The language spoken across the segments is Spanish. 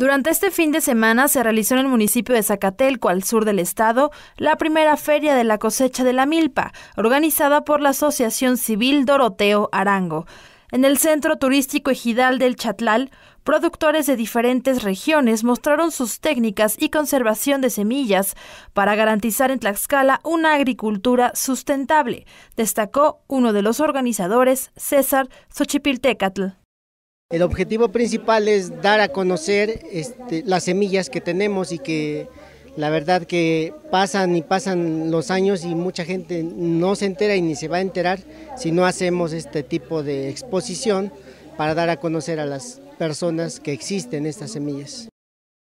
Durante este fin de semana se realizó en el municipio de Zacatelco, al sur del estado, la primera feria de la cosecha de la milpa, organizada por la Asociación Civil Doroteo Arango. En el centro turístico Ejidal del Chatlal, productores de diferentes regiones mostraron sus técnicas y conservación de semillas para garantizar en Tlaxcala una agricultura sustentable, destacó uno de los organizadores, César Xochipiltecatl. El objetivo principal es dar a conocer este, las semillas que tenemos y que la verdad que pasan y pasan los años y mucha gente no se entera y ni se va a enterar si no hacemos este tipo de exposición para dar a conocer a las personas que existen estas semillas.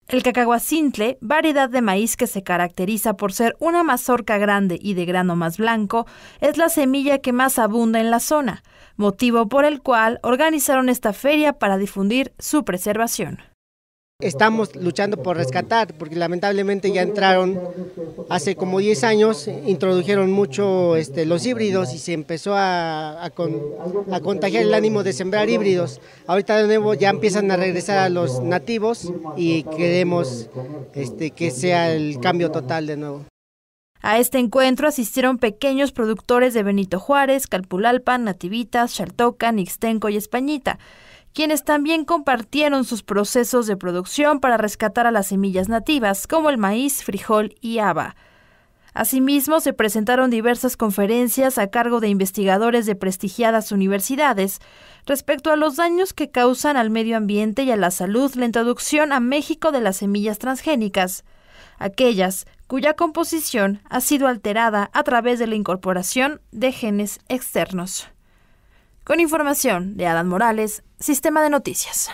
El cacahuacintle, variedad de maíz que se caracteriza por ser una mazorca grande y de grano más blanco, es la semilla que más abunda en la zona, motivo por el cual organizaron esta feria para difundir su preservación estamos luchando por rescatar, porque lamentablemente ya entraron hace como 10 años, introdujeron mucho este, los híbridos y se empezó a, contagiar el ánimo de sembrar híbridos. Ahorita de nuevo ya empiezan a regresar a los nativos y queremos este, que sea el cambio total de nuevo. A este encuentro asistieron pequeños productores de Benito Juárez, Calpulalpan, Nativitas, Chaltoca, Nixtenco y Españita quienes también compartieron sus procesos de producción para rescatar a las semillas nativas, como el maíz, frijol y haba. Asimismo, se presentaron diversas conferencias a cargo de investigadores de prestigiadas universidades respecto a los daños que causan al medio ambiente y a la salud la introducción a México de las semillas transgénicas, aquellas cuya composición ha sido alterada a través de la incorporación de genes externos. Con información de Adán Morales, Sistema de Noticias.